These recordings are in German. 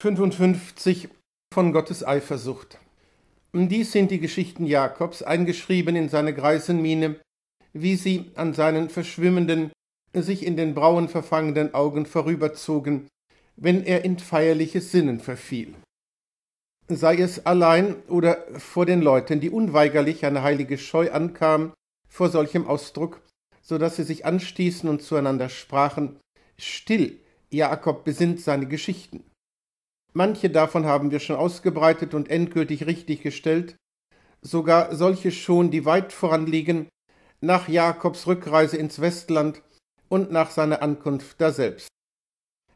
55 von Gottes Eifersucht. Dies sind die Geschichten Jakobs, eingeschrieben in seine Greisenmiene, wie sie an seinen verschwimmenden, sich in den Brauen verfangenden Augen vorüberzogen, wenn er in feierliches Sinnen verfiel. Sei es allein oder vor den Leuten, die unweigerlich eine heilige Scheu ankam vor solchem Ausdruck, so daß sie sich anstießen und zueinander sprachen, still, Jakob besinnt seine Geschichten. Manche davon haben wir schon ausgebreitet und endgültig richtig gestellt, sogar solche schon, die weit voranliegen, nach Jakobs Rückreise ins Westland und nach seiner Ankunft daselbst.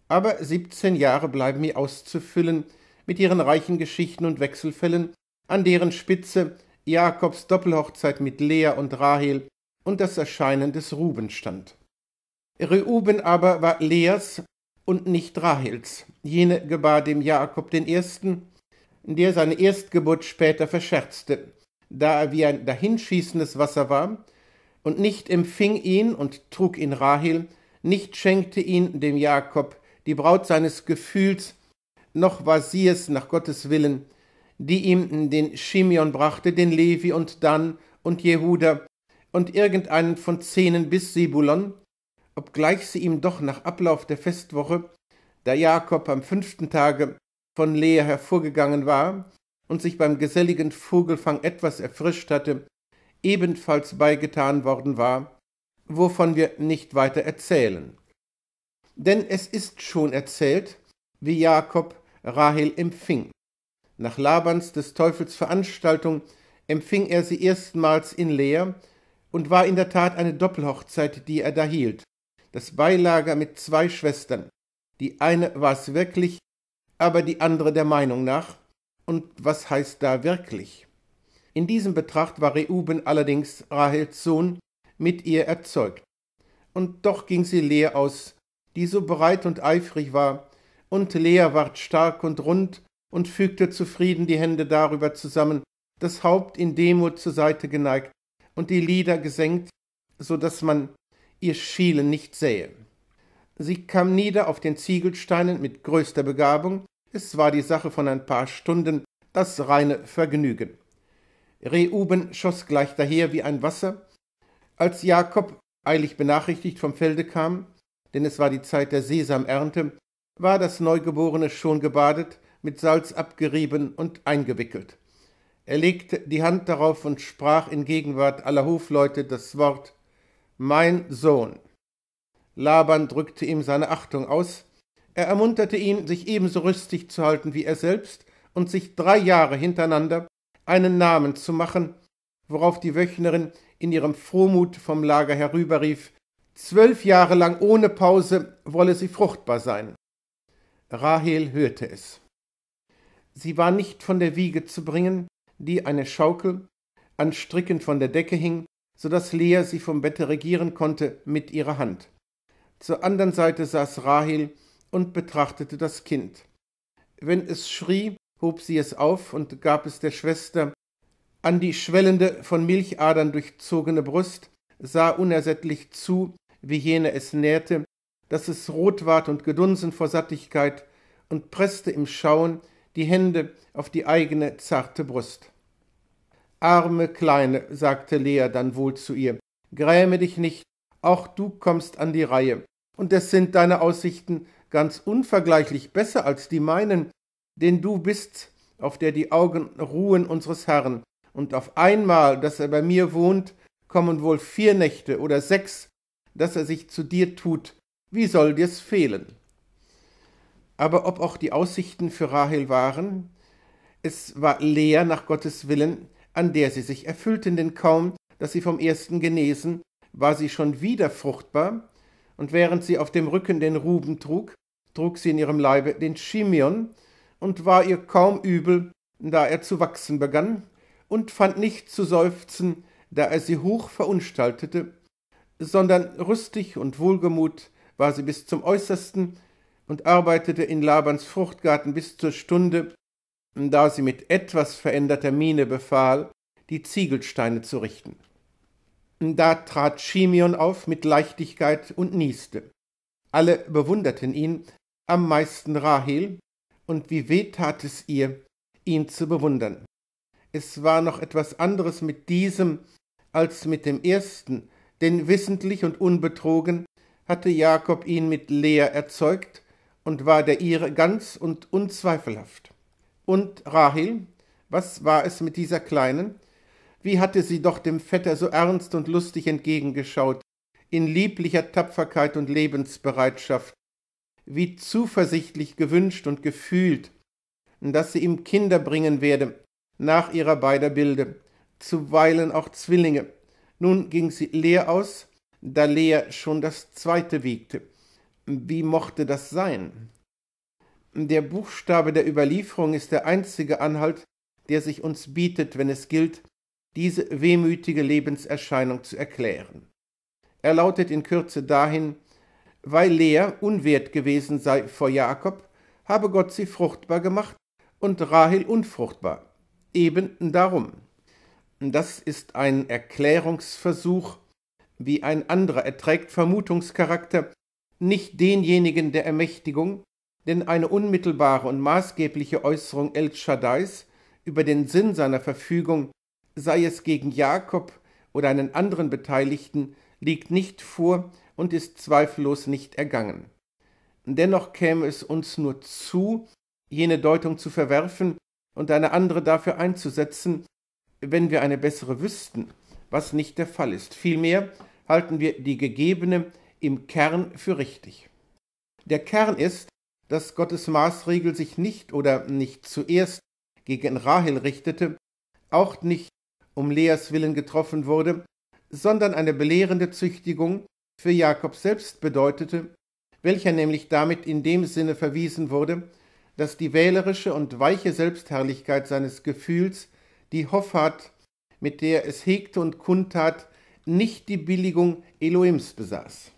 Aber 17 Jahre bleiben mir auszufüllen mit ihren reichen Geschichten und Wechselfällen, an deren Spitze Jakobs Doppelhochzeit mit Lea und Rahel und das Erscheinen des Ruben stand. Reuben aber war Leas und nicht Rahels. Jene gebar dem Jakob den ersten, der seine Erstgeburt später verscherzte, da er wie ein dahinschießendes Wasser war, und nicht empfing ihn und trug ihn Rahel, nicht schenkte ihn dem Jakob die Braut seines Gefühls, noch war sie es nach Gottes Willen, die ihm den Schimion brachte, den Levi und Dan und Jehuda und irgendeinen von Zehnen bis Sibulon, obgleich sie ihm doch nach Ablauf der Festwoche, da Jakob am fünften Tage von Lea hervorgegangen war und sich beim geselligen Vogelfang etwas erfrischt hatte, ebenfalls beigetan worden war, wovon wir nicht weiter erzählen. Denn es ist schon erzählt, wie Jakob Rahel empfing. Nach Labans des Teufels Veranstaltung empfing er sie erstmals in Lea und war in der Tat eine Doppelhochzeit, die er da hielt das Beilager mit zwei Schwestern. Die eine war es wirklich, aber die andere der Meinung nach. Und was heißt da wirklich? In diesem Betracht war Reuben allerdings Rahels Sohn mit ihr erzeugt. Und doch ging sie Lea aus, die so bereit und eifrig war, und Lea ward stark und rund und fügte zufrieden die Hände darüber zusammen, das Haupt in Demut zur Seite geneigt und die Lider gesenkt, so daß man ihr Schielen nicht sähe. Sie kam nieder auf den Ziegelsteinen mit größter Begabung, es war die Sache von ein paar Stunden, das reine Vergnügen. Reuben schoss gleich daher wie ein Wasser. Als Jakob eilig benachrichtigt vom Felde kam, denn es war die Zeit der Sesamernte, war das Neugeborene schon gebadet, mit Salz abgerieben und eingewickelt. Er legte die Hand darauf und sprach in Gegenwart aller Hofleute das Wort mein Sohn. Laban drückte ihm seine Achtung aus, er ermunterte ihn, sich ebenso rüstig zu halten wie er selbst und sich drei Jahre hintereinander einen Namen zu machen, worauf die Wöchnerin in ihrem Frohmut vom Lager herüberrief, zwölf Jahre lang ohne Pause wolle sie fruchtbar sein. Rahel hörte es. Sie war nicht von der Wiege zu bringen, die eine Schaukel an Stricken von der Decke hing so dass Lea sie vom Bette regieren konnte mit ihrer Hand. Zur anderen Seite saß Rahel und betrachtete das Kind. Wenn es schrie, hob sie es auf und gab es der Schwester. An die schwellende, von Milchadern durchzogene Brust sah unersättlich zu, wie jene es nährte, dass es rot ward und gedunsen vor Sattigkeit und presste im Schauen die Hände auf die eigene zarte Brust. Arme Kleine, sagte Lea dann wohl zu ihr, gräme dich nicht, auch du kommst an die Reihe. Und es sind deine Aussichten ganz unvergleichlich besser als die meinen, denn du bist, auf der die Augen ruhen unseres Herrn, und auf einmal, dass er bei mir wohnt, kommen wohl vier Nächte oder sechs, dass er sich zu dir tut, wie soll dir's fehlen? Aber ob auch die Aussichten für Rahel waren, es war Lea nach Gottes Willen, an der sie sich erfüllten, denn kaum, dass sie vom ersten genesen, war sie schon wieder fruchtbar, und während sie auf dem Rücken den Ruben trug, trug sie in ihrem Leibe den Chimeon, und war ihr kaum übel, da er zu wachsen begann, und fand nicht zu seufzen, da er sie hoch verunstaltete, sondern rüstig und wohlgemut war sie bis zum äußersten und arbeitete in Labans Fruchtgarten bis zur Stunde, da sie mit etwas veränderter Miene befahl, die Ziegelsteine zu richten. Da trat Chimion auf mit Leichtigkeit und nieste. Alle bewunderten ihn, am meisten Rahel, und wie weh tat es ihr, ihn zu bewundern. Es war noch etwas anderes mit diesem als mit dem ersten, denn wissentlich und unbetrogen hatte Jakob ihn mit Lea erzeugt und war der ihre ganz und unzweifelhaft. Und Rahel, was war es mit dieser Kleinen? Wie hatte sie doch dem Vetter so ernst und lustig entgegengeschaut, in lieblicher Tapferkeit und Lebensbereitschaft, wie zuversichtlich gewünscht und gefühlt, dass sie ihm Kinder bringen werde, nach ihrer beider Bilde, zuweilen auch Zwillinge. Nun ging sie leer aus, da Lea schon das zweite wiegte. Wie mochte das sein? Der Buchstabe der Überlieferung ist der einzige Anhalt, der sich uns bietet, wenn es gilt, diese wehmütige Lebenserscheinung zu erklären. Er lautet in Kürze dahin, weil Lea unwert gewesen sei vor Jakob, habe Gott sie fruchtbar gemacht und Rahel unfruchtbar. Eben darum. Das ist ein Erklärungsversuch, wie ein anderer erträgt Vermutungscharakter, nicht denjenigen der Ermächtigung, denn eine unmittelbare und maßgebliche Äußerung El Shaddais über den Sinn seiner Verfügung, sei es gegen Jakob oder einen anderen Beteiligten, liegt nicht vor und ist zweifellos nicht ergangen. Dennoch käme es uns nur zu, jene Deutung zu verwerfen und eine andere dafür einzusetzen, wenn wir eine bessere wüssten, was nicht der Fall ist. Vielmehr halten wir die gegebene im Kern für richtig. Der Kern ist, dass Gottes Maßregel sich nicht oder nicht zuerst gegen Rahel richtete, auch nicht um Leas Willen getroffen wurde, sondern eine belehrende Züchtigung für Jakob selbst bedeutete, welcher nämlich damit in dem Sinne verwiesen wurde, dass die wählerische und weiche Selbstherrlichkeit seines Gefühls, die Hoffart, mit der es hegte und kundtat, nicht die Billigung Elohims besaß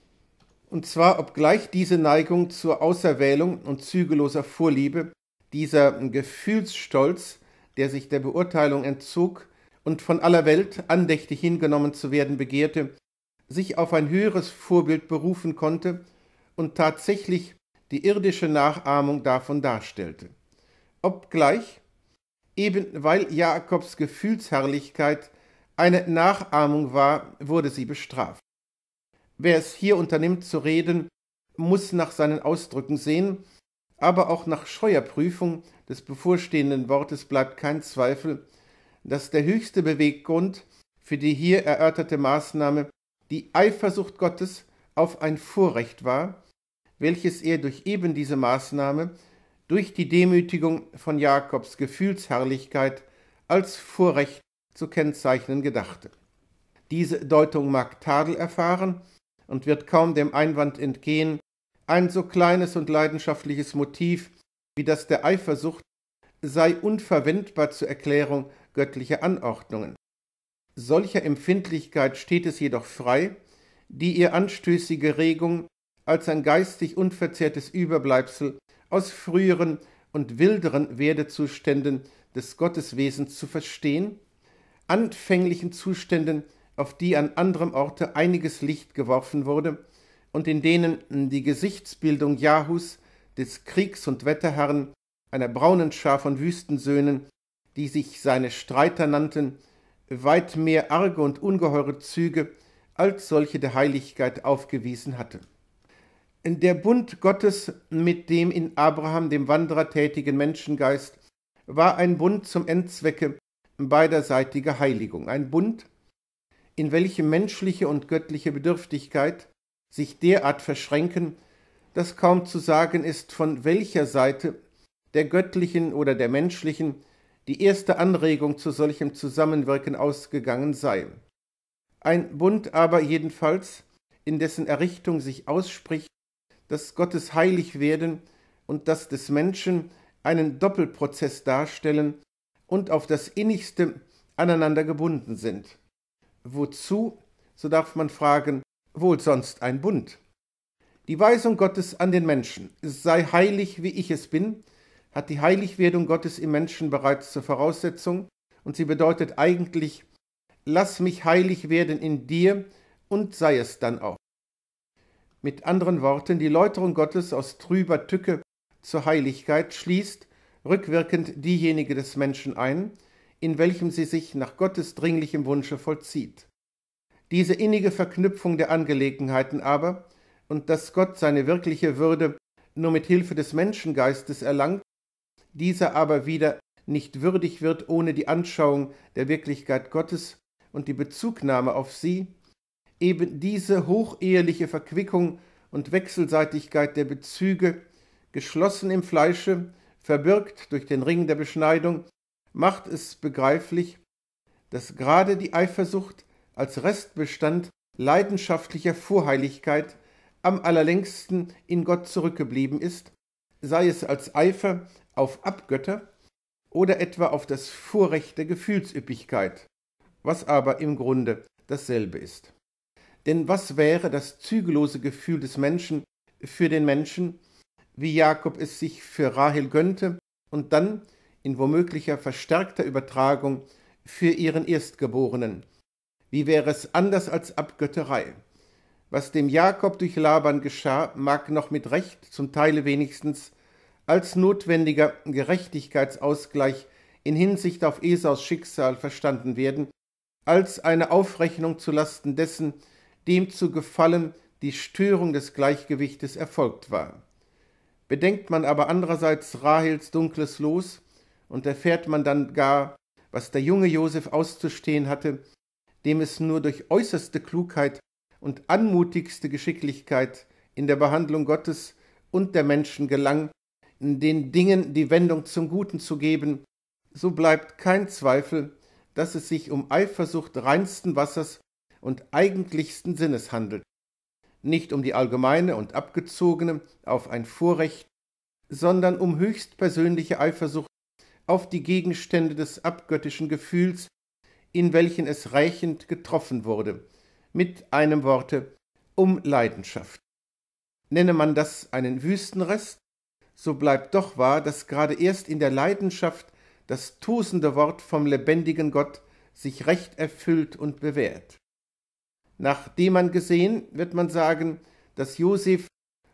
und zwar obgleich diese Neigung zur Auserwählung und zügelloser Vorliebe, dieser Gefühlsstolz, der sich der Beurteilung entzog und von aller Welt andächtig hingenommen zu werden begehrte, sich auf ein höheres Vorbild berufen konnte und tatsächlich die irdische Nachahmung davon darstellte. Obgleich, eben weil Jakobs Gefühlsherrlichkeit eine Nachahmung war, wurde sie bestraft. Wer es hier unternimmt zu reden, muss nach seinen Ausdrücken sehen, aber auch nach scheuer Prüfung des bevorstehenden Wortes bleibt kein Zweifel, dass der höchste Beweggrund für die hier erörterte Maßnahme die Eifersucht Gottes auf ein Vorrecht war, welches er durch eben diese Maßnahme, durch die Demütigung von Jakobs Gefühlsherrlichkeit als Vorrecht zu kennzeichnen gedachte. Diese Deutung mag Tadel erfahren, und wird kaum dem Einwand entgehen, ein so kleines und leidenschaftliches Motiv wie das der Eifersucht sei unverwendbar zur Erklärung göttlicher Anordnungen. Solcher Empfindlichkeit steht es jedoch frei, die ihr anstößige Regung als ein geistig unverzehrtes Überbleibsel aus früheren und wilderen Werdezuständen des Gotteswesens zu verstehen, anfänglichen Zuständen auf die an anderem Orte einiges Licht geworfen wurde und in denen die Gesichtsbildung Jahus, des Kriegs- und Wetterherrn, einer braunen Schar von Wüstensöhnen, die sich seine Streiter nannten, weit mehr arge und ungeheure Züge als solche der Heiligkeit aufgewiesen hatte. Der Bund Gottes mit dem in Abraham, dem Wanderer, tätigen Menschengeist war ein Bund zum Endzwecke beiderseitiger Heiligung, ein Bund, in welche menschliche und göttliche Bedürftigkeit sich derart verschränken, dass kaum zu sagen ist, von welcher Seite der göttlichen oder der menschlichen die erste Anregung zu solchem Zusammenwirken ausgegangen sei. Ein Bund aber jedenfalls, in dessen Errichtung sich ausspricht, dass Gottes Heiligwerden und das des Menschen einen Doppelprozess darstellen und auf das innigste aneinander gebunden sind. Wozu, so darf man fragen, wohl sonst ein Bund? Die Weisung Gottes an den Menschen, es sei heilig, wie ich es bin, hat die Heiligwerdung Gottes im Menschen bereits zur Voraussetzung und sie bedeutet eigentlich, lass mich heilig werden in dir und sei es dann auch. Mit anderen Worten, die Läuterung Gottes aus trüber Tücke zur Heiligkeit schließt rückwirkend diejenige des Menschen ein, in welchem sie sich nach Gottes dringlichem Wunsche vollzieht. Diese innige Verknüpfung der Angelegenheiten aber und dass Gott seine wirkliche Würde nur mit Hilfe des Menschengeistes erlangt, dieser aber wieder nicht würdig wird ohne die Anschauung der Wirklichkeit Gottes und die Bezugnahme auf sie, eben diese hocheheliche Verquickung und Wechselseitigkeit der Bezüge, geschlossen im Fleische, verbirgt durch den Ring der Beschneidung, macht es begreiflich, dass gerade die Eifersucht als Restbestand leidenschaftlicher Vorheiligkeit am allerlängsten in Gott zurückgeblieben ist, sei es als Eifer auf Abgötter oder etwa auf das Vorrecht der Gefühlsüppigkeit, was aber im Grunde dasselbe ist. Denn was wäre das zügellose Gefühl des Menschen für den Menschen, wie Jakob es sich für Rahel gönnte und dann in womöglicher verstärkter Übertragung für ihren Erstgeborenen. Wie wäre es anders als Abgötterei? Was dem Jakob durch Laban geschah, mag noch mit Recht, zum Teile wenigstens, als notwendiger Gerechtigkeitsausgleich in Hinsicht auf Esaus Schicksal verstanden werden, als eine Aufrechnung zulasten dessen, dem zu gefallen die Störung des Gleichgewichtes erfolgt war. Bedenkt man aber andererseits Rahels dunkles Los, und erfährt man dann gar, was der junge Josef auszustehen hatte, dem es nur durch äußerste Klugheit und anmutigste Geschicklichkeit in der Behandlung Gottes und der Menschen gelang, den Dingen die Wendung zum Guten zu geben, so bleibt kein Zweifel, dass es sich um Eifersucht reinsten Wassers und eigentlichsten Sinnes handelt, nicht um die allgemeine und abgezogene auf ein Vorrecht, sondern um höchst persönliche Eifersucht auf die Gegenstände des abgöttischen Gefühls, in welchen es reichend getroffen wurde, mit einem Worte um Leidenschaft. Nenne man das einen Wüstenrest, so bleibt doch wahr, dass gerade erst in der Leidenschaft das tosende Wort vom lebendigen Gott sich recht erfüllt und bewährt. Nachdem man gesehen, wird man sagen, dass Josef,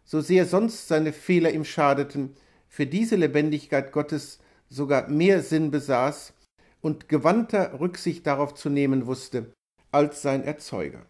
so sehr sonst seine Fehler ihm schadeten, für diese Lebendigkeit Gottes sogar mehr Sinn besaß und gewandter Rücksicht darauf zu nehmen wusste als sein Erzeuger.